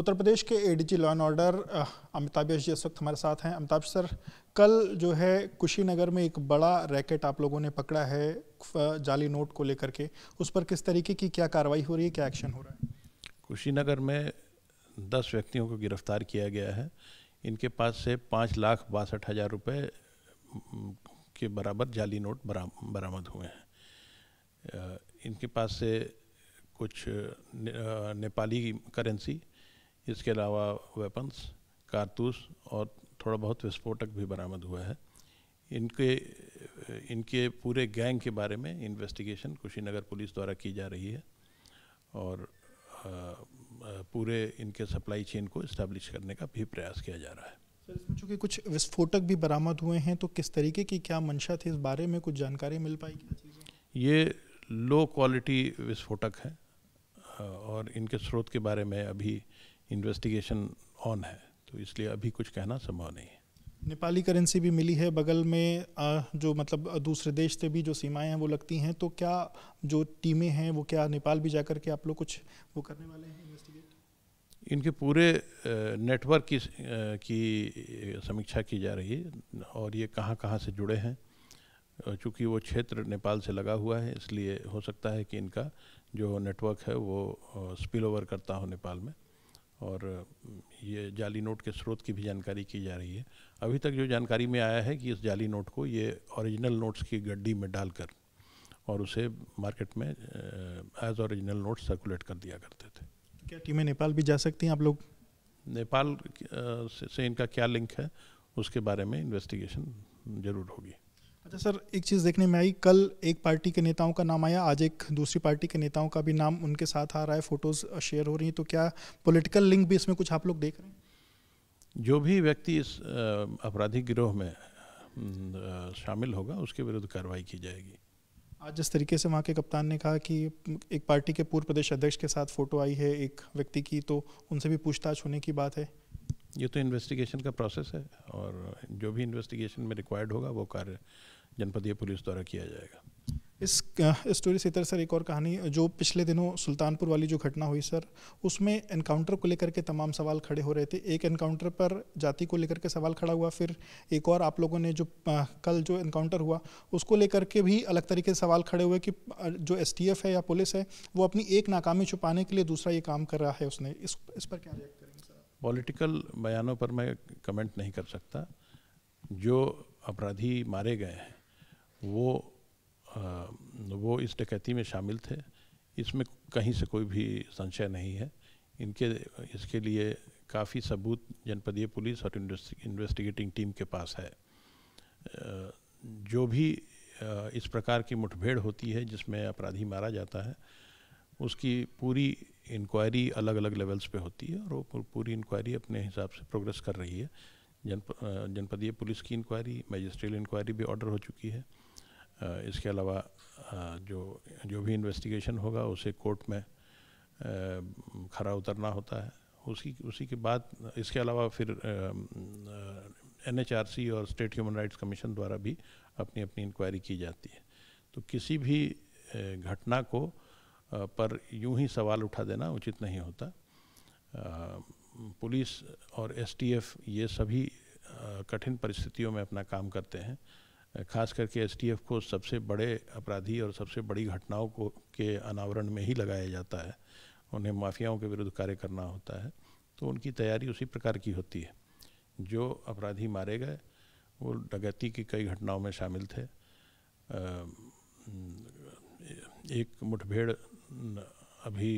उत्तर प्रदेश के ADG law and order Amitabh Yash ji इस वक्त हमारे साथ हैं अमिताभ सर कल जो है कुशीनगर में एक बड़ा रैकेट आप लोगों ने पकड़ा है जाली नोट को लेकर के उस पर किस तरीके की क्या कार्रवाई हो रही है क्या एक्शन हो रहा है कुशीनगर में दस व्यक्तियों को गिरफ्तार किया गया है इनके पास से पाँच लाख बासठ हज़ार रुपये के बराबर जाली नोट बरामद हुए हैं इनके पास से कुछ नेपाली करेंसी इसके अलावा वेपन्स कारतूस और थोड़ा बहुत विस्फोटक भी बरामद हुआ है इनके इनके पूरे गैंग के बारे में इन्वेस्टिगेशन कुशीनगर पुलिस द्वारा की जा रही है और पूरे इनके सप्लाई चेन को इस्टेब्लिश करने का भी प्रयास किया जा रहा है चूँकि कुछ विस्फोटक भी बरामद हुए हैं तो किस तरीके की क्या मंशा थी इस बारे में कुछ जानकारी मिल पाएगी ये लो क्वालिटी विस्फोटक हैं और इनके स्रोत के बारे में अभी इन्वेस्टिगेशन ऑन है तो इसलिए अभी कुछ कहना संभव नहीं है नेपाली करेंसी भी मिली है बगल में जो मतलब दूसरे देश से भी जो सीमाएं हैं वो लगती हैं तो क्या जो टीमें हैं वो क्या नेपाल भी जाकर के आप लोग कुछ वो करने वाले हैं इन्वेस्टिगेट इनके पूरे नेटवर्क की की समीक्षा की जा रही है और ये कहाँ कहाँ से जुड़े हैं चूँकि वो क्षेत्र नेपाल से लगा हुआ है इसलिए हो सकता है कि इनका जो नेटवर्क है वो स्पिल ओवर करता हो नेपाल में और ये जाली नोट के स्रोत की भी जानकारी की जा रही है अभी तक जो जानकारी में आया है कि इस जाली नोट को ये ओरिजिनल नोट्स की गड्डी में डालकर और उसे मार्केट में एज ओरिजिनल नोट सर्कुलेट कर दिया करते थे क्या टीमें नेपाल भी जा सकती हैं आप लोग नेपाल से इनका क्या लिंक है उसके बारे में इन्वेस्टिगेशन ज़रूर होगी अच्छा सर एक चीज़ देखने में आई कल एक पार्टी के नेताओं का नाम आया आज एक दूसरी पार्टी के नेताओं का भी नाम उनके साथ आ रहा है फोटोज़ शेयर हो रही हैं तो क्या पॉलिटिकल लिंक भी इसमें कुछ आप लोग देख रहे हैं जो भी व्यक्ति इस अपराधी गिरोह में शामिल होगा उसके विरुद्ध कार्रवाई की जाएगी आज जिस तरीके से वहाँ के कप्तान ने कहा कि एक पार्टी के पूर्व प्रदेश अध्यक्ष के साथ फ़ोटो आई है एक व्यक्ति की तो उनसे भी पूछताछ होने की बात है ये तो इन्वेस्टिगेशन का प्रोसेस है और जो भी इन्वेस्टिगेशन में रिक्वायर्ड होगा वो कार्य जनपदीय पुलिस द्वारा किया जाएगा इस स्टोरी से इतर सर एक और कहानी जो पिछले दिनों सुल्तानपुर वाली जो घटना हुई सर उसमें एनकाउंटर को लेकर के तमाम सवाल खड़े हो रहे थे एक एनकाउंटर पर जाति को लेकर के सवाल खड़ा हुआ फिर एक और आप लोगों ने जो आ, कल जो एनकाउंटर हुआ उसको लेकर के भी अलग तरीके से सवाल खड़े हुए कि जो एस है या पुलिस है वो अपनी एक नाकामी छुपाने के लिए दूसरा ये काम कर रहा है उसने इस इस पर क्या रिएक्ट पॉलिटिकल बयानों पर मैं कमेंट नहीं कर सकता जो अपराधी मारे गए हैं वो आ, वो इस डकैती में शामिल थे इसमें कहीं से कोई भी संशय नहीं है इनके इसके लिए काफ़ी सबूत जनपदीय पुलिस और इन्वेस्टिगेटिंग टीम के पास है जो भी इस प्रकार की मुठभेड़ होती है जिसमें अपराधी मारा जाता है उसकी पूरी इंक्वायरी अलग अलग लेवल्स पे होती है और वो पूरी इंक्वायरी अपने हिसाब से प्रोग्रेस कर रही है जनप जनपदीय पुलिस की इंक्वायरी मजिस्ट्रियल इंक्वायरी भी ऑर्डर हो चुकी है इसके अलावा जो जो भी इन्वेस्टिगेशन होगा उसे कोर्ट में खरा उतरना होता है उसी उसी के बाद इसके अलावा फिर एन और स्टेट ह्यूमन राइट्स कमीशन द्वारा भी अपनी अपनी इंक्वायरी की जाती है तो किसी भी घटना को पर यूं ही सवाल उठा देना उचित नहीं होता पुलिस और एसटीएफ ये सभी कठिन परिस्थितियों में अपना काम करते हैं खास करके एसटीएफ को सबसे बड़े अपराधी और सबसे बड़ी घटनाओं को के अनावरण में ही लगाया जाता है उन्हें माफियाओं के विरुद्ध कार्य करना होता है तो उनकी तैयारी उसी प्रकार की होती है जो अपराधी मारे गए वो डगती की कई घटनाओं में शामिल थे एक मुठभेड़ अभी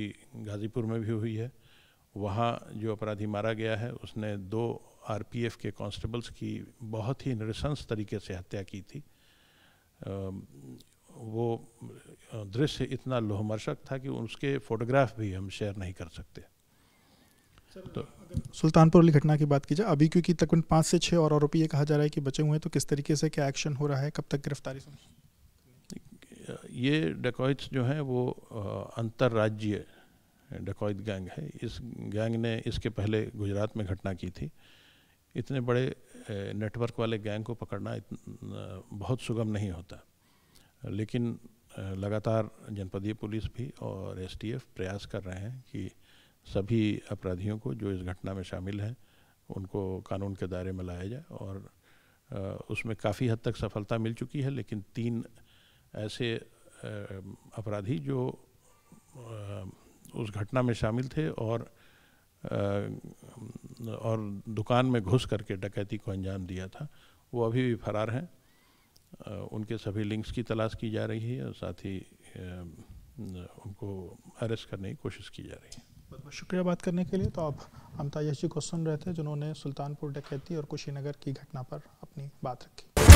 गाज़ीपुर में भी हुई है वहाँ जो अपराधी मारा गया है उसने दो आरपीएफ के कांस्टेबल्स की बहुत ही नृशंस तरीके से हत्या की थी वो दृश्य इतना लोहमर्शक था कि उसके फोटोग्राफ भी हम शेयर नहीं कर सकते तो सुल्तानपुर वाली घटना की बात की जाए अभी क्योंकि तकरीबन पाँच से छः और आरोपी ये कहा जा रहा है कि बचे हुए हैं तो किस तरीके से क्या एक्शन हो रहा है कब तक गिरफ्तारी ये डकॉइट्स जो हैं वो अंतर्राज्यीय डकॉइत गैंग है इस गैंग ने इसके पहले गुजरात में घटना की थी इतने बड़े नेटवर्क वाले गैंग को पकड़ना बहुत सुगम नहीं होता लेकिन लगातार जनपदीय पुलिस भी और एसटीएफ प्रयास कर रहे हैं कि सभी अपराधियों को जो इस घटना में शामिल हैं उनको कानून के दायरे में लाया जाए और उसमें काफ़ी हद तक सफलता मिल चुकी है लेकिन तीन ऐसे अपराधी जो उस घटना में शामिल थे और और दुकान में घुस करके डकैती को अंजाम दिया था वो अभी भी फरार हैं उनके सभी लिंक्स की तलाश की जा रही है और साथ ही उनको अरेस्ट करने की कोशिश की जा रही है बहुत बहुत शुक्रिया बात करने के लिए तो आप अमताज जी को सुन रहे थे जिन्होंने सुल्तानपुर डकैती और कुशीनगर की घटना पर अपनी बात रखी